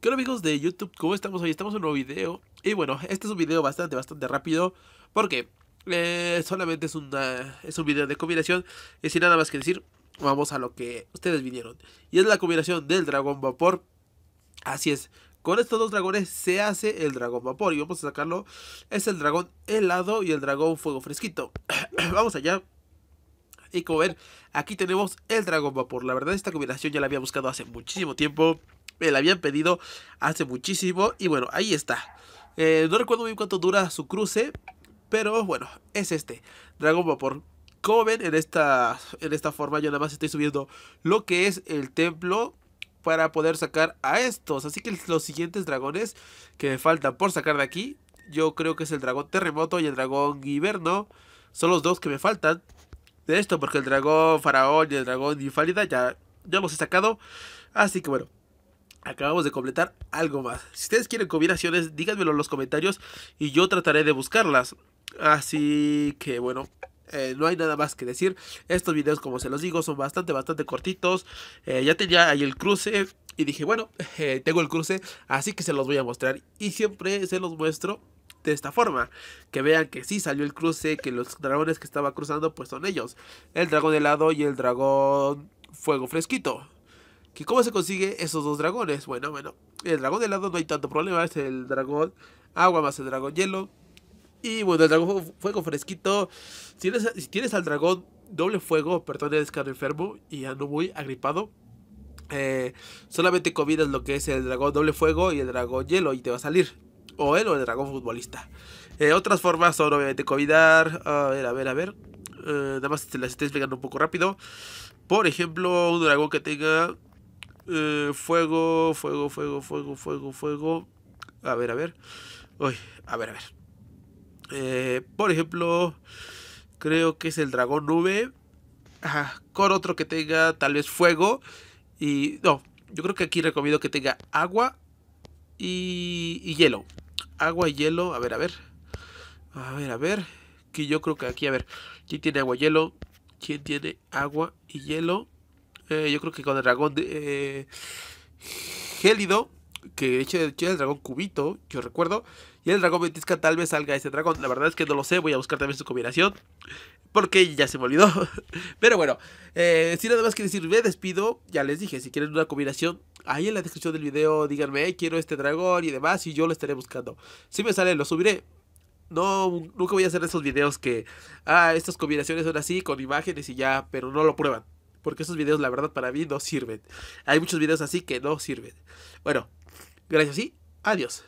¿Qué hola amigos de YouTube? ¿Cómo estamos hoy? Estamos en un nuevo video Y bueno, este es un video bastante, bastante rápido Porque eh, solamente es, una, es un video de combinación Y sin nada más que decir, vamos a lo que ustedes vinieron Y es la combinación del dragón vapor Así es, con estos dos dragones se hace el dragón vapor Y vamos a sacarlo, es el dragón helado y el dragón fuego fresquito Vamos allá y como ven, aquí tenemos el dragón vapor. La verdad, esta combinación ya la había buscado hace muchísimo tiempo me la habían pedido hace muchísimo y bueno, ahí está. Eh, no recuerdo bien cuánto dura su cruce, pero bueno, es este, Dragón Vapor. Como en esta, en esta forma yo nada más estoy subiendo lo que es el templo para poder sacar a estos. Así que los siguientes dragones que me faltan por sacar de aquí, yo creo que es el dragón terremoto y el dragón hiberno. Son los dos que me faltan de esto, porque el dragón faraón y el dragón infálida ya, ya los he sacado. Así que bueno, Acabamos de completar algo más. Si ustedes quieren combinaciones, díganmelo en los comentarios y yo trataré de buscarlas. Así que bueno, eh, no hay nada más que decir. Estos videos, como se los digo, son bastante, bastante cortitos. Eh, ya tenía ahí el cruce y dije, bueno, eh, tengo el cruce, así que se los voy a mostrar. Y siempre se los muestro de esta forma. Que vean que sí salió el cruce, que los dragones que estaba cruzando pues son ellos. El dragón helado y el dragón fuego fresquito. ¿Y ¿Cómo se consigue esos dos dragones? Bueno, bueno, el dragón helado no hay tanto problema, es el dragón agua más el dragón hielo. Y bueno, el dragón fuego fresquito. Si tienes, si al dragón doble fuego, perdón, es carne enfermo y ando muy agripado. Eh, solamente comidas lo que es el dragón doble fuego y el dragón hielo y te va a salir. O él o el dragón futbolista. Eh, otras formas son obviamente convidar A ver, a ver, a ver. Eh, nada más te las estoy explicando un poco rápido. Por ejemplo, un dragón que tenga eh, fuego, fuego, fuego, fuego, fuego, fuego. A ver, a ver. a ver, a ver. Eh, por ejemplo, creo que es el dragón nube. con otro que tenga tal vez fuego. Y no, yo creo que aquí recomiendo que tenga agua y, y hielo. Agua y hielo, a ver, a ver. A ver, a ver. Que yo creo que aquí, a ver. ¿Quién tiene agua y hielo? ¿Quién tiene agua y hielo? Eh, yo creo que con el dragón de, eh, Gélido, que eche, el dragón Cubito, yo recuerdo. Y el dragón Ventisca tal vez salga ese dragón. La verdad es que no lo sé, voy a buscar también su combinación. Porque ya se me olvidó. Pero bueno, eh, si nada más que decir, me despido. Ya les dije, si quieren una combinación, ahí en la descripción del video díganme, quiero este dragón y demás, y yo lo estaré buscando. Si me sale, lo subiré no, nunca voy a hacer esos videos que, ah, estas combinaciones son así, con imágenes y ya, pero no lo prueban. Porque esos videos, la verdad, para mí no sirven. Hay muchos videos así que no sirven. Bueno, gracias y adiós.